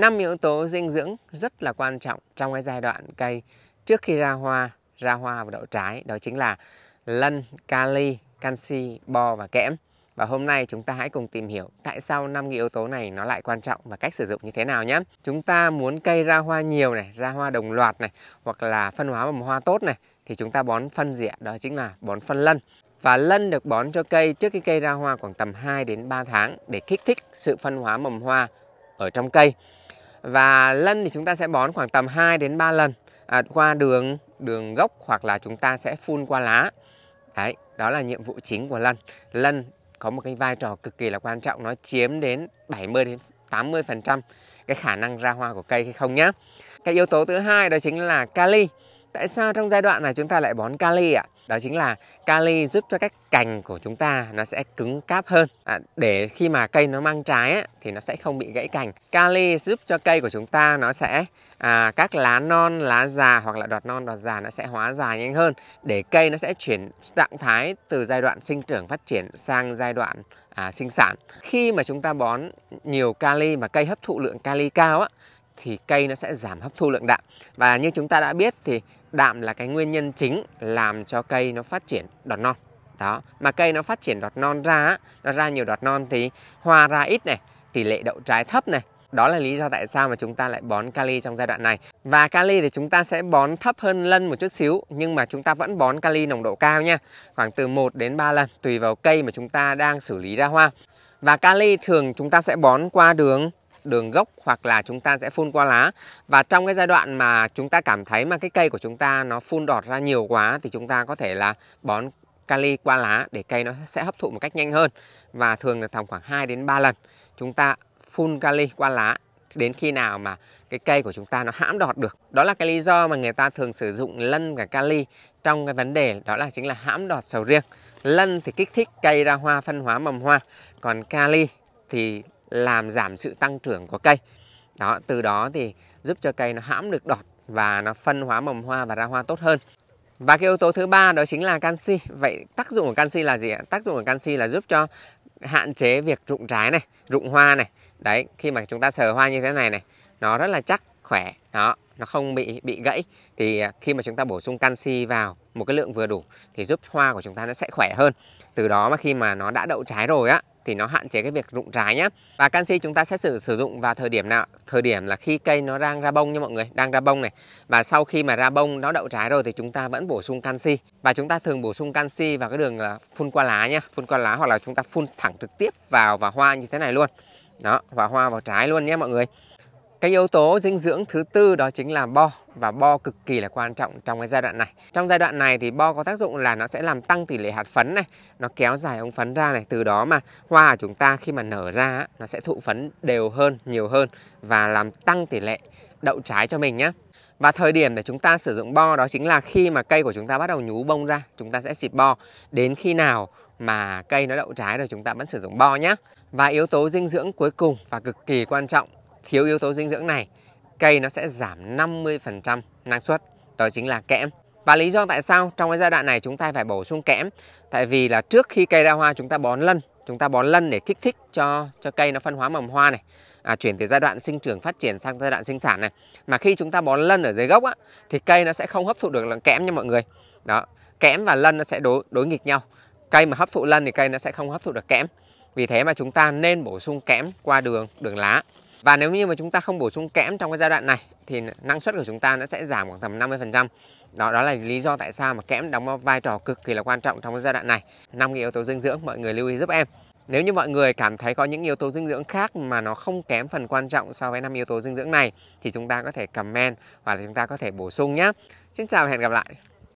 năm yếu tố dinh dưỡng rất là quan trọng trong cái giai đoạn cây trước khi ra hoa, ra hoa và đậu trái đó chính là lân, kali, canxi, bo và kẽm. Và hôm nay chúng ta hãy cùng tìm hiểu tại sao năm yếu tố này nó lại quan trọng và cách sử dụng như thế nào nhé. Chúng ta muốn cây ra hoa nhiều này, ra hoa đồng loạt này, hoặc là phân hóa mầm hoa tốt này, thì chúng ta bón phân gì Đó chính là bón phân lân. Và lân được bón cho cây trước khi cây ra hoa khoảng tầm 2 đến 3 tháng để kích thích sự phân hóa mầm hoa ở trong cây và lân thì chúng ta sẽ bón khoảng tầm 2 đến 3 lần à, qua đường đường gốc hoặc là chúng ta sẽ phun qua lá đấy đó là nhiệm vụ chính của lân lân có một cái vai trò cực kỳ là quan trọng nó chiếm đến 70 đến 80 phần trăm cái khả năng ra hoa của cây hay không nhé cái yếu tố thứ hai đó chính là kali Tại sao trong giai đoạn này chúng ta lại bón kali ạ? À? Đó chính là kali giúp cho các cành của chúng ta nó sẽ cứng cáp hơn à, Để khi mà cây nó mang trái ấy, thì nó sẽ không bị gãy cành Kali giúp cho cây của chúng ta nó sẽ à, các lá non, lá già hoặc là đọt non, đọt già nó sẽ hóa già nhanh hơn Để cây nó sẽ chuyển trạng thái từ giai đoạn sinh trưởng phát triển sang giai đoạn à, sinh sản Khi mà chúng ta bón nhiều kali mà cây hấp thụ lượng kali cao á thì cây nó sẽ giảm hấp thu lượng đạm. Và như chúng ta đã biết thì đạm là cái nguyên nhân chính làm cho cây nó phát triển đọt non. Đó, mà cây nó phát triển đọt non ra, nó ra nhiều đọt non thì hoa ra ít này, tỷ lệ đậu trái thấp này. Đó là lý do tại sao mà chúng ta lại bón kali trong giai đoạn này. Và kali thì chúng ta sẽ bón thấp hơn lân một chút xíu nhưng mà chúng ta vẫn bón kali nồng độ cao nha. Khoảng từ 1 đến 3 lần tùy vào cây mà chúng ta đang xử lý ra hoa. Và kali thường chúng ta sẽ bón qua đường đường gốc hoặc là chúng ta sẽ phun qua lá và trong cái giai đoạn mà chúng ta cảm thấy mà cái cây của chúng ta nó phun đọt ra nhiều quá thì chúng ta có thể là bón kali qua lá để cây nó sẽ hấp thụ một cách nhanh hơn và thường là tầm khoảng 2 đến 3 lần chúng ta phun kali qua lá đến khi nào mà cái cây của chúng ta nó hãm đọt được. Đó là cái lý do mà người ta thường sử dụng lân và kali trong cái vấn đề đó là chính là hãm đọt sầu riêng. Lân thì kích thích cây ra hoa phân hóa mầm hoa, còn kali thì làm giảm sự tăng trưởng của cây đó từ đó thì giúp cho cây nó hãm được đọt và nó phân hóa mầm hoa và ra hoa tốt hơn và cái yếu tố thứ ba đó chính là canxi vậy tác dụng của canxi là gì ạ tác dụng của canxi là giúp cho hạn chế việc rụng trái này rụng hoa này đấy khi mà chúng ta sờ hoa như thế này này nó rất là chắc khỏe đó nó không bị bị gãy thì à, khi mà chúng ta bổ sung canxi vào một cái lượng vừa đủ thì giúp hoa của chúng ta nó sẽ khỏe hơn từ đó mà khi mà nó đã đậu trái rồi á thì nó hạn chế cái việc rụng trái nhé và canxi chúng ta sẽ sử sử dụng vào thời điểm nào thời điểm là khi cây nó đang ra bông nha mọi người đang ra bông này và sau khi mà ra bông nó đậu trái rồi thì chúng ta vẫn bổ sung canxi và chúng ta thường bổ sung canxi vào cái đường phun qua lá nhé phun qua lá hoặc là chúng ta phun thẳng trực tiếp vào vào hoa như thế này luôn đó vào hoa vào trái luôn nhé mọi người cái yếu tố dinh dưỡng thứ tư đó chính là bo và bo cực kỳ là quan trọng trong cái giai đoạn này. Trong giai đoạn này thì bo có tác dụng là nó sẽ làm tăng tỷ lệ hạt phấn này, nó kéo dài ống phấn ra này, từ đó mà hoa của chúng ta khi mà nở ra nó sẽ thụ phấn đều hơn, nhiều hơn và làm tăng tỷ lệ đậu trái cho mình nhé. Và thời điểm để chúng ta sử dụng bo đó chính là khi mà cây của chúng ta bắt đầu nhú bông ra, chúng ta sẽ xịt bo. Đến khi nào mà cây nó đậu trái rồi chúng ta vẫn sử dụng bo nhé. Và yếu tố dinh dưỡng cuối cùng và cực kỳ quan trọng thiếu yếu tố dinh dưỡng này cây nó sẽ giảm 50% năng suất đó chính là kẽm và lý do tại sao trong cái giai đoạn này chúng ta phải bổ sung kẽm tại vì là trước khi cây ra hoa chúng ta bón lân chúng ta bón lân để kích thích cho cho cây nó phân hóa mầm hoa này à, chuyển từ giai đoạn sinh trưởng phát triển sang giai đoạn sinh sản này mà khi chúng ta bón lân ở dưới gốc á, thì cây nó sẽ không hấp thụ được lượng kẽm nha mọi người đó kẽm và lân nó sẽ đối đối nghịch nhau cây mà hấp thụ lân thì cây nó sẽ không hấp thụ được kẽm vì thế mà chúng ta nên bổ sung kẽm qua đường đường lá và nếu như mà chúng ta không bổ sung kẽm trong cái giai đoạn này thì năng suất của chúng ta nó sẽ giảm khoảng tầm 50%. Đó đó là lý do tại sao mà kẽm đóng vai trò cực kỳ là quan trọng trong cái giai đoạn này. Năm yếu tố dinh dưỡng mọi người lưu ý giúp em. Nếu như mọi người cảm thấy có những yếu tố dinh dưỡng khác mà nó không kém phần quan trọng so với năm yếu tố dinh dưỡng này thì chúng ta có thể comment hoặc là chúng ta có thể bổ sung nhé. Xin chào và hẹn gặp lại.